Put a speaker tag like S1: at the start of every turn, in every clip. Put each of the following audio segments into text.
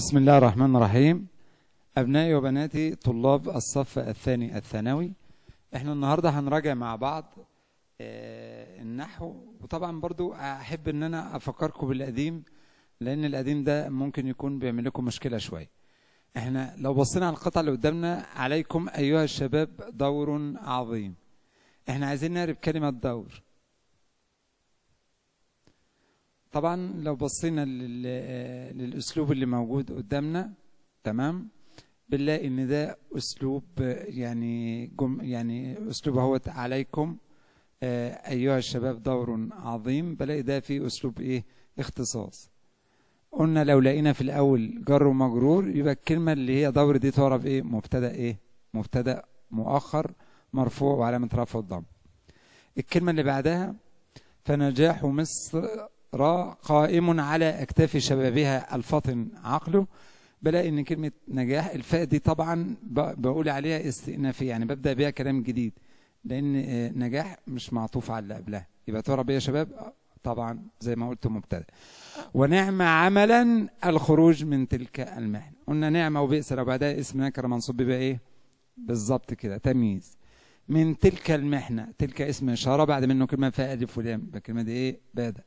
S1: بسم الله الرحمن الرحيم أبنائي وبناتي طلاب الصف الثاني الثانوي احنا النهاردة هنراجع مع بعض آه، النحو وطبعا برضو أحب أن أنا أفكركم بالقديم لأن القديم ده ممكن يكون بيعمل لكم مشكلة شوية احنا لو بصينا على القطعة اللي قدامنا عليكم أيها الشباب دور عظيم احنا عايزين نعرف كلمة دور طبعا لو بصينا للأسلوب اللي موجود قدامنا تمام بنلاقي ان ده اسلوب يعني جم يعني اسلوب اهوت عليكم آه، ايها الشباب دور عظيم بلاقي ده في اسلوب ايه اختصاص قلنا لو لقينا في الاول جر ومجرور يبقى الكلمه اللي هي دور دي تعرف ايه مبتدا ايه مبتدا مؤخر مرفوع وعلامه رفعه الضم الكلمه اللي بعدها فنجاح مصر را قائم على أكتاف شبابها الفطن عقله بلاقي إن كلمة نجاح الفاء دي طبعا بقول عليها استئنافية يعني ببدأ بيها كلام جديد لأن آه، نجاح مش معطوف على اللي قبلها يبقى ترى بيا شباب آه، طبعا زي ما قلت مبتدا ونعم عملا الخروج من تلك المهنة قلنا نعمة وبئس لو بعدها اسم نكرة منصوب بيبقى إيه بالظبط كده تمييز من تلك المحنة تلك اسم إشارة بعد منه كلمة فاء ألف ولام الكلمة دي إيه بدل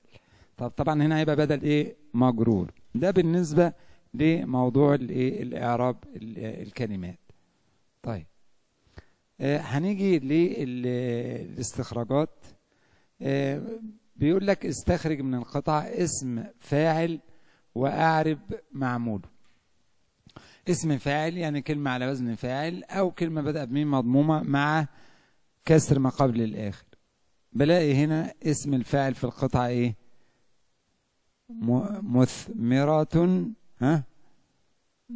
S1: طب طبعا هنا هيبقى بدل ايه مجرور ده بالنسبه لموضوع الايه الاعراب الكلمات طيب آه هنيجي للاستخراجات آه بيقول لك استخرج من القطع اسم فاعل واعرب معموله اسم فاعل يعني كلمة على وزن فاعل أو كلمة بدأ بميم مضمومة مع كسر ما قبل الآخر بلاقي هنا اسم الفاعل في القطعة إيه؟ مثمرة ها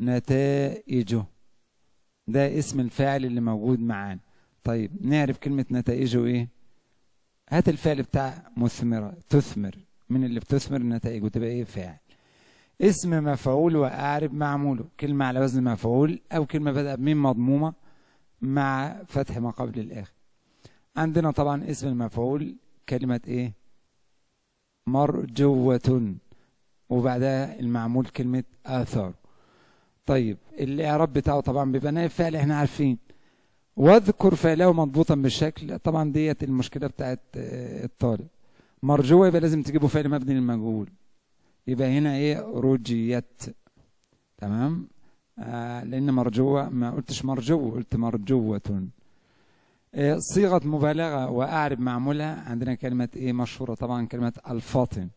S1: نتائجه ده اسم الفاعل اللي موجود معانا طيب نعرف كلمة نتائجه ايه هات الفعل بتاع مثمرة تثمر من اللي بتثمر نتائجه تبقى ايه فاعل اسم مفعول وأعرب معموله كلمة على وزن مفعول أو كلمة بدأ بميم مضمومة مع فتح ما قبل الآخر عندنا طبعا اسم المفعول كلمة ايه مرجوة وبعدها المعمول كلمة آثار طيب الإعراب بتاعه طبعا بيبقى نائب فعل احنا عارفين واذكر فعله مضبوطا بالشكل طبعا ديت المشكلة بتاعت آه، الطالب مرجوة يبقى لازم تجيبوا فعل مبني للمجهول يبقى هنا ايه رجيت تمام آه لان مرجوة ما قلتش مرجو قلت مرجوة آه صيغة مبالغة وأعرب معمولها عندنا كلمة ايه مشهورة طبعا كلمة الفاطن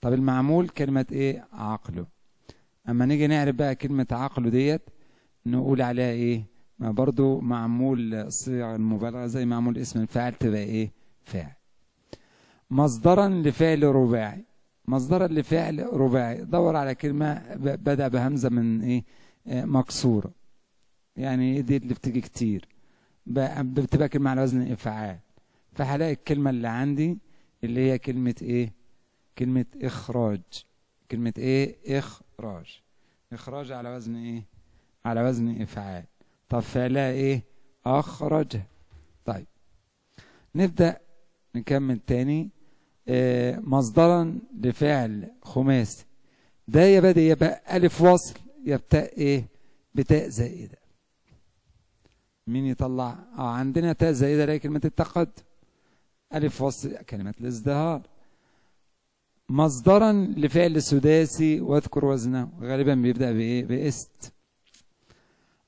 S1: طب المعمول كلمة ايه عقله اما نيجي نعرف بقى كلمة عقله ديت نقول عليها ايه ما برضو معمول صيغ المبالغة زي معمول اسم الفاعل تبقى ايه فاعل مصدرا لفعل رباعي مصدرا لفعل رباعي دور على كلمة بدأ بهمزة من ايه آه، مكسورة يعني دي اللي بتيجي كتير بتبقى كلمة على وزن افعال فهلاقي الكلمة اللي عندي اللي هي كلمة ايه كلمة إخراج كلمة إيه؟ إخراج إخراج على وزن إيه؟ على وزن إفعال طب فعلها إيه؟ أخرجها طيب نبدأ نكمل تاني آه، مصدرا لفعل خماسي ده يا بادئ يبقى ألف وصل يبتاء إيه؟ بتاء زائدة مين يطلع؟ آه عندنا تاء زائدة لكن كلمة التقدم ألف وصل كلمة الازدهار مصدرا لفعل سداسي واذكر وزنه غالبا بيبدأ بإيه بإست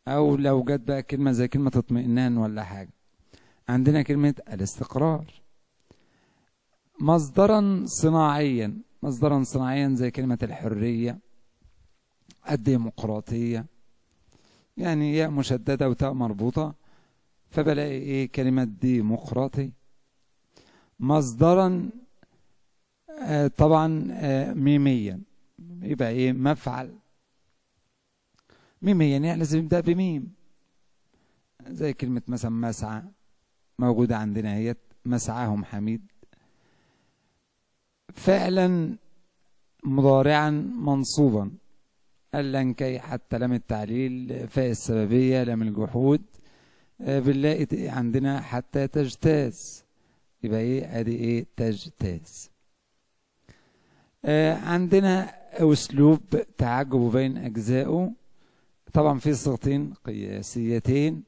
S1: أو لو جت بقى كلمة زي كلمة اطمئنان ولا حاجة عندنا كلمة الاستقرار مصدرا صناعيا مصدرا صناعيا زي كلمة الحرية الديمقراطية يعني ياء مشددة وتاء مربوطة فبلاقي ايه كلمة ديمقراطي مصدرا آه، طبعا آه، ميميا يبقى ايه مفعل ميميا يعني لازم يبدأ بميم زي كلمة مثلا مسعى موجودة عندنا هي مسعاهم حميد فعلا مضارعا منصوبا ألا كي حتى لم التعليل فاء السببية لم الجحود آه، بنلاقي عندنا حتى تجتاز يبقى ايه ادي ايه تجتاز آه، عندنا أسلوب تعجب بين أجزائه طبعا في صيغتين قياسيتين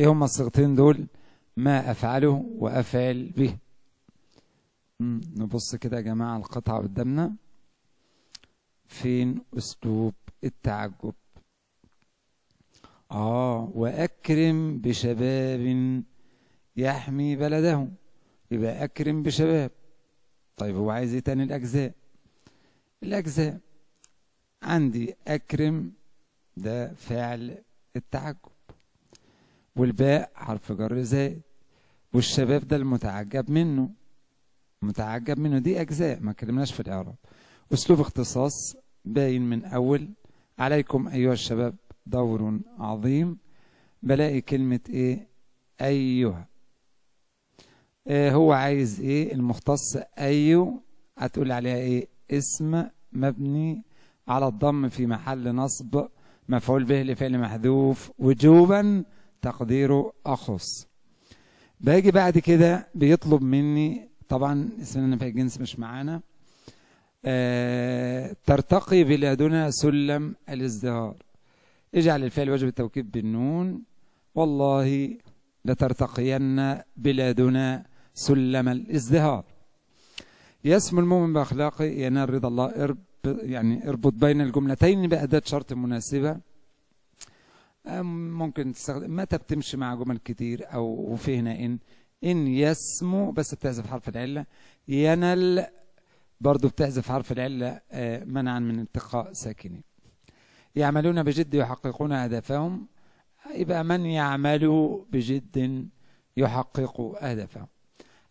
S1: إيه هما الصيغتين دول ما أفعله وأفعل به نبص كده يا جماعة القطعة قدامنا فين أسلوب التعجب آه وأكرم بشباب يحمي بلده يبقى أكرم بشباب طيب هو عايز ايه تاني الاجزاء الاجزاء عندي اكرم ده فعل التعجب والباء حرف جر زائد والشباب ده المتعجب منه متعجب منه دي اجزاء ما كلمناش في الاعراب اسلوب اختصاص باين من اول عليكم ايها الشباب دور عظيم بلاقي كلمه ايه ايها آه، هو عايز ايه المختص ايو هتقول عليها ايه اسم مبني على الضم في محل نصب مفعول به لفعل محذوف وجوبا تقديره اخص باجي بعد كده بيطلب مني طبعا اسمنا في الجنس مش معانا آه ترتقي بلادنا سلم الازدهار اجعل الفعل واجب التوكيد بالنون والله لترتقين بلادنا سلم الازدهار يسمو المؤمن بأخلاقه ينال رضا الله ارب يعني اربط بين الجملتين بأداة شرط مناسبة ممكن تستخدم متى بتمشي مع جمل كتير أو وفي هنا إن إن يسمو بس بتحذف حرف العلة ينل برضه بتحذف حرف العلة آه، منعا من التقاء ساكنين يعملون بجد يحققون أهدافهم يبقى من يعمل بجد يحقق أهدافهم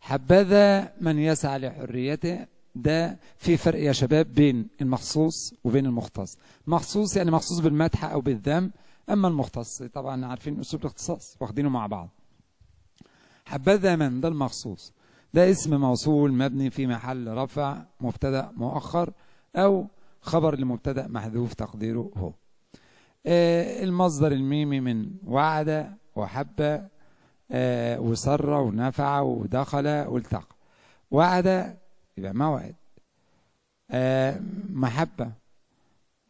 S1: حبذا من يسعى لحريته ده في فرق يا شباب بين المخصوص وبين المختص مخصوص يعني مخصوص بالمدح او بالذم اما المختص طبعا عارفين اسلوب الاختصاص واخدينه مع بعض حبذا من ده المخصوص ده اسم موصول مبني في محل رفع مبتدا مؤخر او خبر لمبتدا محذوف تقديره هو آه، المصدر الميمي من وعد وحب آه، وسر ونفع ودخل والتقى وعد يبقى موعد آه، محبة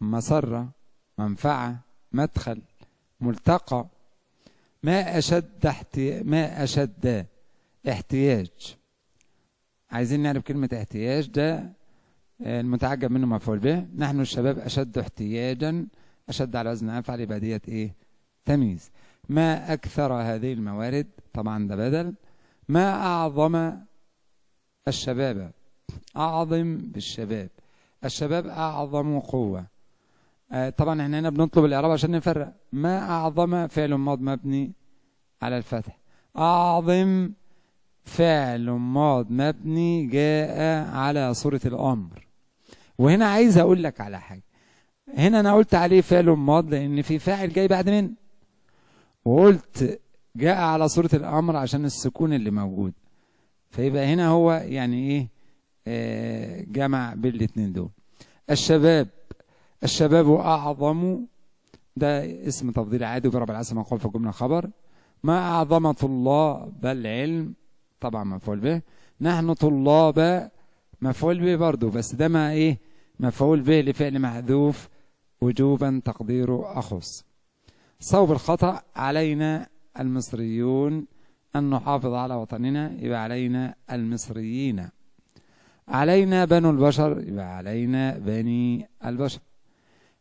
S1: مسرة منفعة مدخل ملتقى ما أشد احتي... ما أشد احتياج عايزين نعرف كلمة احتياج ده آه، المتعجب منه مفعول به نحن الشباب أشد احتياجا أشد على وزن أفعل يبقى إيه تمييز ما أكثر هذه الموارد طبعا ده بدل ما أعظم الشباب أعظم بالشباب الشباب أعظم قوة آه، طبعا احنا هنا بنطلب الإعراب عشان نفرق ما أعظم فعل ماض مبني على الفتح أعظم فعل ماض مبني جاء على صورة الأمر وهنا عايز أقول لك على حاجة هنا أنا قلت عليه فعل ماض لأن في فاعل جاي بعد منه وقلت جاء على صورة الأمر عشان السكون اللي موجود فيبقى هنا هو يعني إيه آه جمع بين الاثنين دول الشباب الشباب أعظم ده اسم تفضيل عادي وبرب العسل منقول في الجملة خبر ما أعظم الله بل علم طبعا مفعول به نحن طلاب مفعول به برضه بس ده ما إيه مفعول به لفعل محذوف وجوبا تقديره أخص صوب الخطأ علينا المصريون أن نحافظ على وطننا يبقى علينا المصريين علينا بنو البشر يبقى علينا بني البشر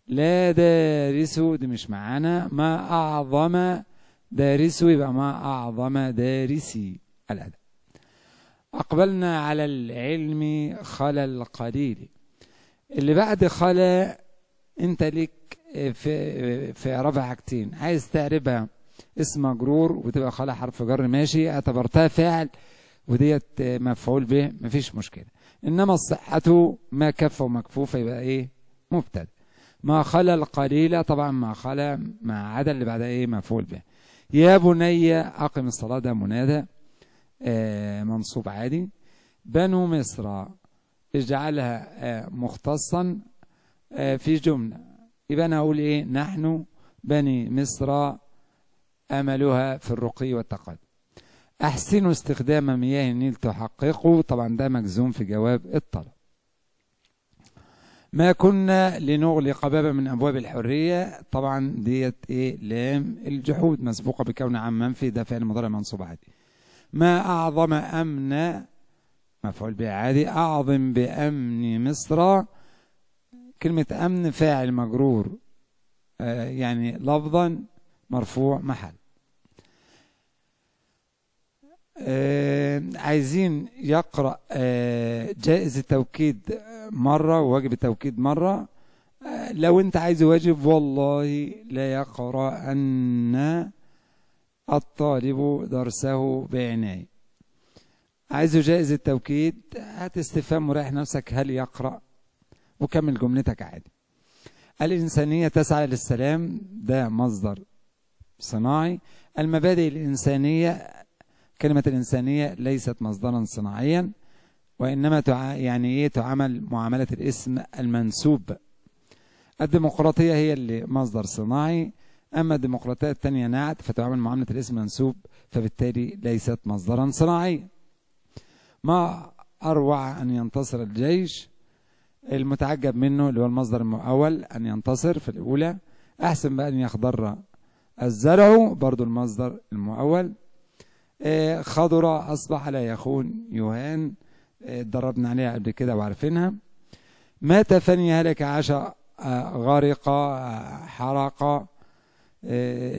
S1: لا دارسوا دي مش معانا ما أعظم دارسوا يبقى ما أعظم دارسي الأدب أقبلنا على العلم خلا القليل اللي بعد خلا أنت ليك في في رفع حاجتين عايز تقربها اسم مجرور وتبقى خالها حرف جر ماشي اعتبرتها فاعل وديت مفعول به مفيش مشكله انما صحته ما كف ومكفوف يبقى ايه مبتدا ما خلا القليله طبعا ما خلا ما عدا اللي بعدها ايه مفعول به يا بني اقم الصلاه ده منادى آه منصوب عادي بنو مصر اجعلها آه مختصا آه في جمله يبقى أنا أقول إيه نحن بني مصر أملها في الرقي والتقدم أحسنوا استخدام مياه النيل تحققوا طبعا ده مجزوم في جواب الطلب ما كنا لنغلق بابا من أبواب الحرية طبعا ديت إيه لام الجحود مسبوقة بكون عام منفي ده فعل مضارع منصوب عادي ما أعظم أمن مفعول به عادي أعظم بأمن مصر كلمة أمن فاعل مجرور آه، يعني لفظا مرفوع محل آه، عايزين يقرأ آه، جائز التوكيد مرة وواجب التوكيد مرة لو انت عايز واجب والله لا يقرأن الطالب درسه بعناية عايزه جائز التوكيد هات استفهام نفسك هل يقرأ وكمل جملتك عادي الإنسانية تسعى للسلام ده مصدر صناعي المبادئ الإنسانية كلمة الإنسانية ليست مصدرا صناعيا وإنما تع... يعني إيه تعمل معاملة الاسم المنسوب الديمقراطية هي اللي مصدر صناعي أما الديمقراطية الثانية نعت فتعامل معاملة الاسم منسوب فبالتالي ليست مصدرا صناعيا ما أروع أن ينتصر الجيش المتعجب منه اللي هو المصدر المؤول أن ينتصر في الأولى أحسن بأن يخضر الزرع برضو المصدر المؤول آه، خضر أصبح لا يخون يهان آه، اتدربنا عليها قبل كده وعارفينها مات فني هلك عاش آه، غرق حرق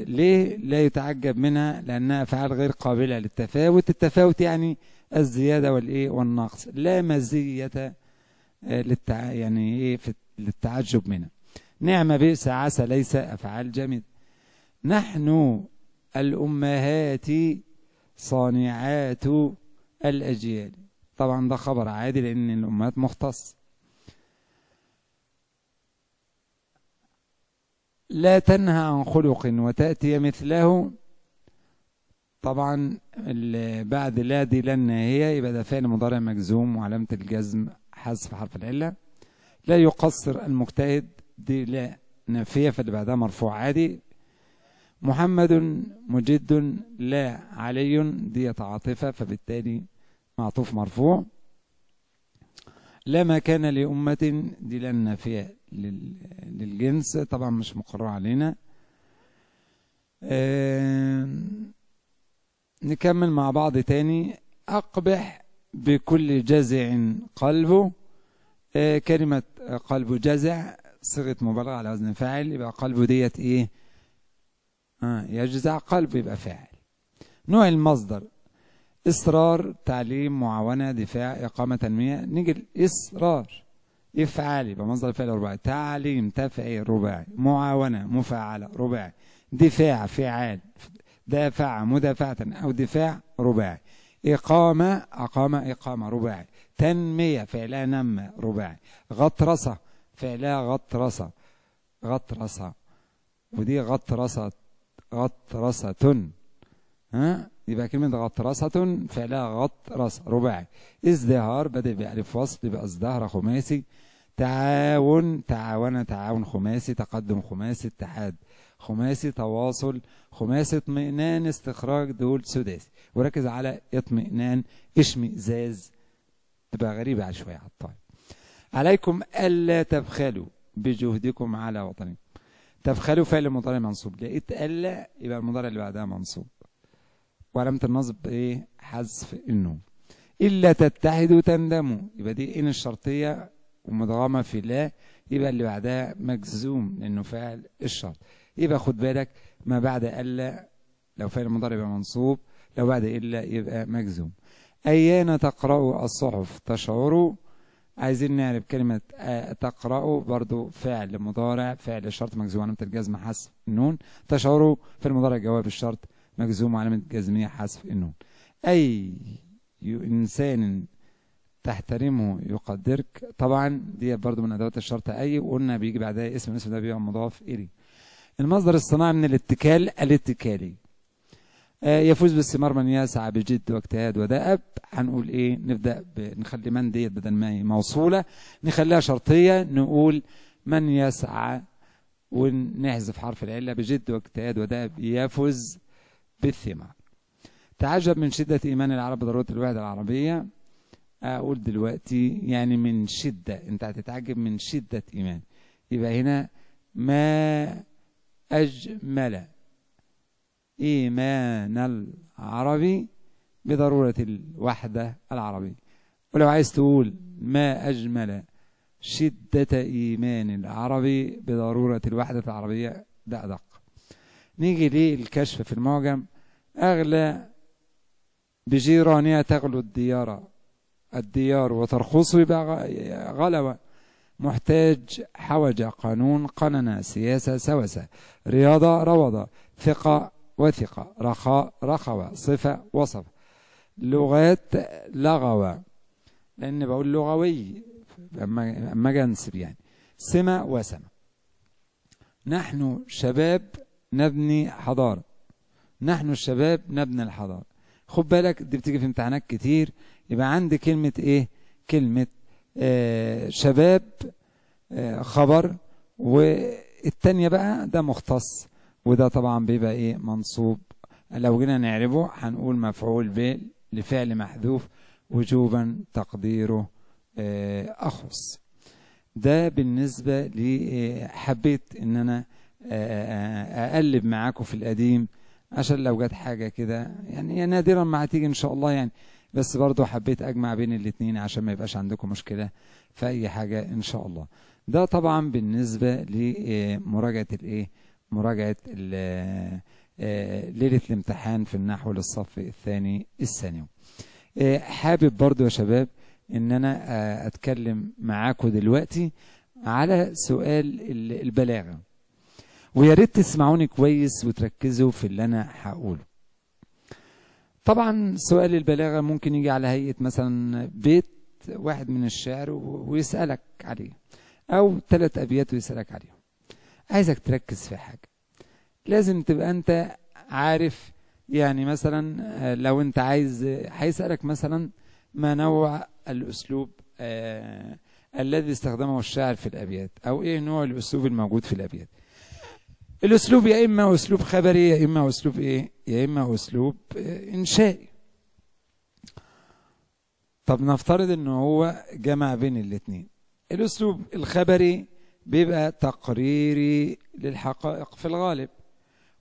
S1: ليه لا يتعجب منها لأنها أفعال غير قابلة للتفاوت التفاوت يعني الزيادة والإيه والنقص لا مزية للتع... يعني ايه في للتعجب منها نعمة بئس عسى ليس أفعال جامد نحن الأمهات صانعات الأجيال طبعا ده خبر عادي لأن الأمهات مختص لا تنهى عن خلق وتأتي مثله طبعا بعد لا دي لن هي يبقى ده فعل مضارع مجزوم وعلامة الجزم حذف حرف العلة لا يقصر المجتهد دي لا نافية فاللي بعدها مرفوع عادي محمد مجد لا علي دي عاطفة فبالتالي معطوف مرفوع لا مكان لأمة دي لا النافية للجنس طبعا مش مقرر علينا آه نكمل مع بعض تاني أقبح بكل جزع قلبه آه، كلمة قلبه جزع صيغة مبالغة على وزن فاعل يبقى قلبه ديت ايه آه يجزع قلبه يبقى فاعل نوع المصدر إصرار تعليم معاونة دفاع إقامة تنمية نيجي إصرار إفعال يبقى مصدر فعل رباعي تعليم تفعيل رباعي معاونة مفاعلة رباعي دفاع فعال دافع مدافعة أو دفاع رباعي إقامة أقامة إقامة رباعي تنمية فعلها نمى رباعي غطرسة فعلها غطرسة غطرسة ودي غطرسة غطرسة ها يبقى كلمة غطرسة فعلها غطرسة رباعي ازدهار بدأ بألف وصل يبقى ازدهر خماسي تعاون تعاون تعاون خماسي تقدم خماسي اتحاد خماسي تواصل خماسي اطمئنان استخراج دول سداسي وركز على اطمئنان اشمئزاز تبقى غريبة شوية على الطالب عليكم ألا تبخلوا بجهدكم على وطنكم تبخلوا فعل المضارع منصوب لقيت ألا يبقى المضارع اللي بعدها منصوب وعلامة النصب إيه حذف النون إلا تتحدوا تندموا يبقى دي إن الشرطية ومدغمة في لا يبقى اللي بعدها مجزوم لأنه فعل الشرط يبقى خد بالك ما بعد ألا لو فعل مضارع يبقى منصوب لو بعد إلا يبقى مجزوم أيان تقرأوا الصحف تشعروا عايزين نعرف كلمة آه، تقرأوا برضو فعل مضارع فعل الشرط مجزوم علامة الجزم حذف النون تشعروا في المضارع جواب الشرط مجزوم علامة جزمية حذف النون أي إنسان تحترمه يقدرك طبعا دي برضو من أدوات الشرط أي وقلنا بيجي بعدها اسم الاسم ده بيبقى مضاف إليه المصدر الصناعي من الاتكال الاتكالي آه، يفوز بالثمار من يسعى بجد واجتهاد ودأب هنقول ايه نبدأ نخلي من ديت بدل ما هي موصولة نخليها شرطية نقول من يسعى ونحذف حرف العلة بجد واجتهاد ودأب يفوز بالثمار تعجب من شدة إيمان العرب بضرورة الوحدة العربية أقول دلوقتي يعني من شدة أنت هتتعجب من شدة إيمان يبقى هنا ما أجمل إيمان العربي بضرورة الوحدة العربية ولو عايز تقول ما أجمل شدة إيمان العربي بضرورة الوحدة العربية ده أدق نيجي للكشف في المعجم أغلى بجيرانها تغلو الديار الديار وترخص بغلوة غلوة محتاج حوجة قانون قننة سياسة سوسة رياضة روضة ثقة وثقة رخاء رخوة صفة وصف لغات لغوة لأن بقول لغوي أما جنسب يعني سمة وسمة نحن شباب نبني حضارة نحن الشباب نبني الحضارة خد بالك دي بتيجي في امتحانات كتير يبقى عندي كلمة ايه كلمة آه، شباب آه، خبر والتانية بقى ده مختص وده طبعا بيبقى ايه منصوب لو جينا نعربه هنقول مفعول به لفعل محذوف وجوبا تقديره آه، أخص ده بالنسبة لي حبيت ان انا اقلب معاكم في القديم عشان لو جت حاجة كده يعني نادرا ما هتيجي ان شاء الله يعني بس برضو حبيت أجمع بين الاثنين عشان ما يبقاش عندكم مشكلة في أي حاجة إن شاء الله ده طبعا بالنسبة لمراجعة الإيه مراجعة آه، ليلة الامتحان في النحو للصف الثاني الثانوي آه، حابب برضو يا شباب ان انا آه، اتكلم معاكم دلوقتي على سؤال البلاغه ويا ريت تسمعوني كويس وتركزوا في اللي انا هقوله طبعا سؤال البلاغة ممكن يجي على هيئة مثلا بيت واحد من الشعر ويسألك عليه أو ثلاث أبيات ويسألك عليهم عايزك تركز في حاجة لازم تبقى أنت عارف يعني مثلا آه، لو أنت عايز هيسألك مثلا ما نوع الأسلوب آه الذي استخدمه الشاعر في الأبيات أو إيه نوع الأسلوب الموجود في الأبيات الأسلوب يا إما أسلوب خبري يا إما أسلوب إيه يا إما أسلوب آه، إنشائي طب نفترض إن هو جمع بين الاتنين الأسلوب الخبري بيبقى تقريري للحقائق في الغالب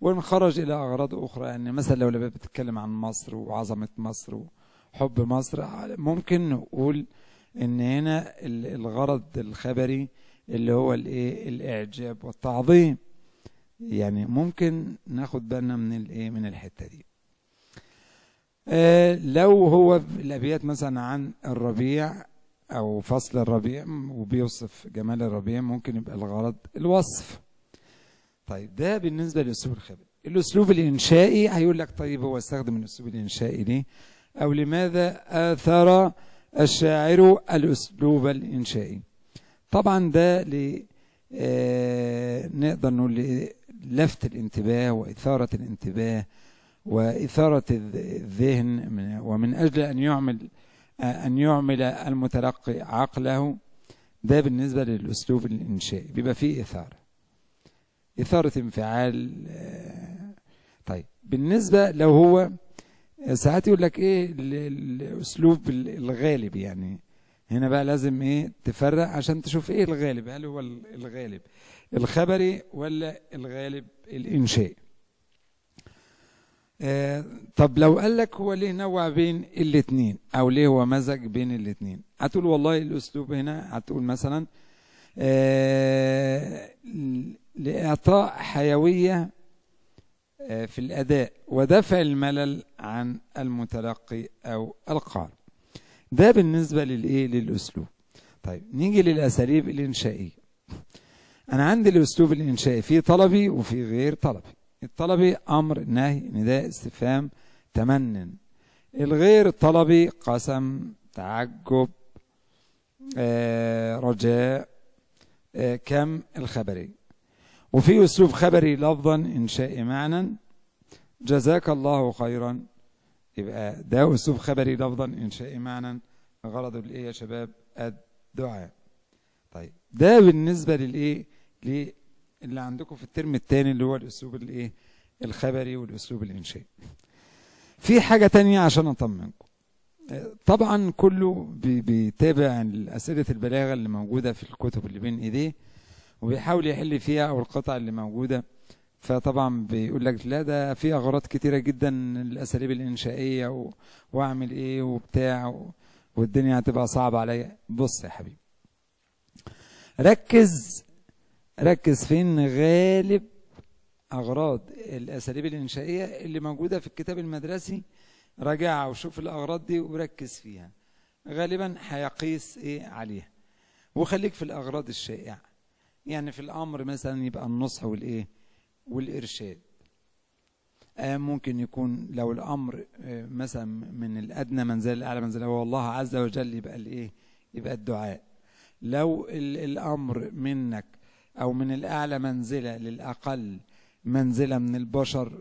S1: ونخرج إلى أغراض أخرى يعني مثلا لو لما بتتكلم عن مصر وعظمة مصر وحب مصر ممكن نقول إن هنا الغرض الخبري اللي هو الإيه الإعجاب والتعظيم يعني ممكن ناخد بالنا من الايه من الحته دي آه لو هو الابيات مثلا عن الربيع او فصل الربيع وبيوصف جمال الربيع ممكن يبقى الغرض الوصف طيب ده بالنسبه لاسلوب الخبر الاسلوب الانشائي هيقول لك طيب هو استخدم الاسلوب الانشائي ليه او لماذا اثر الشاعر الاسلوب الانشائي طبعا ده ل آه نقدر نقول لفت الانتباه وإثارة الانتباه وإثارة الذهن ومن أجل أن يعمل أن يعمل المتلقي عقله ده بالنسبة للأسلوب الإنشائي بيبقى فيه إثارة إثارة انفعال طيب بالنسبة لو هو ساعات يقول لك إيه الأسلوب الغالب يعني هنا بقى لازم إيه تفرق عشان تشوف إيه الغالب هل هو الغالب الخبري ولا الغالب الإنشائي آه طب لو قال لك هو ليه نوع بين الاثنين او ليه هو مزج بين الاثنين هتقول والله الاسلوب هنا هتقول مثلا آه لاعطاء حيويه آه في الاداء ودفع الملل عن المتلقي او القارئ ده بالنسبه للايه للاسلوب طيب نيجي للاساليب الانشائيه أنا عندي الأسلوب الإنشائي في طلبي وفي غير طلبي الطلبي أمر نهي نداء استفهام تمنن الغير طلبي قسم تعجب آه رجاء آه كم الخبري
S2: وفي أسلوب خبري
S1: لفظا إنشائي معنى جزاك الله خيرا يبقى ده أسلوب خبري لفظا إنشائي معنى غرضه الإيه يا شباب الدعاء طيب ده بالنسبة للإيه للي عندكم في الترم الثاني اللي هو الاسلوب الايه الخبري والاسلوب الانشائي في حاجه تانية عشان اطمنكم طبعا كله بيتابع اسئله البلاغه اللي موجوده في الكتب اللي بين ايديه وبيحاول يحل فيها او القطع اللي موجوده فطبعا بيقول لك لا ده في اغراض كتيره جدا الاساليب الانشائيه و... واعمل ايه وبتاع و... والدنيا هتبقى صعبه عليا بص يا حبيبي ركز ركز فين غالب أغراض الأساليب الإنشائية اللي موجودة في الكتاب المدرسي راجعها وشوف الأغراض دي وركز فيها غالبا هيقيس إيه عليها وخليك في الأغراض الشائعة يعني في الأمر مثلا يبقى النصح والإيه والإرشاد آه، ممكن يكون لو الأمر آه، مثلا من الأدنى منزل الأعلى منزل هو الله عز وجل يبقى الإيه يبقى الدعاء لو الأمر منك أو من الأعلى منزلة للأقل منزلة من البشر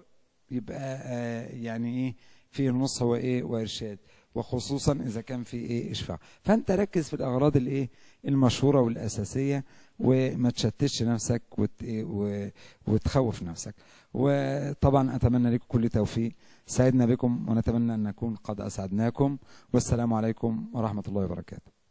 S1: يبقى آه، يعني إيه في نص هو إيه وإرشاد وخصوصا إذا كان في إيه إشفاع فأنت ركز في الأغراض الإيه المشهورة والأساسية وما تشتتش نفسك وت... إيه، وتخوف نفسك وطبعا أتمنى لكم كل توفيق سعدنا بكم ونتمنى أن نكون قد أسعدناكم والسلام عليكم ورحمة الله وبركاته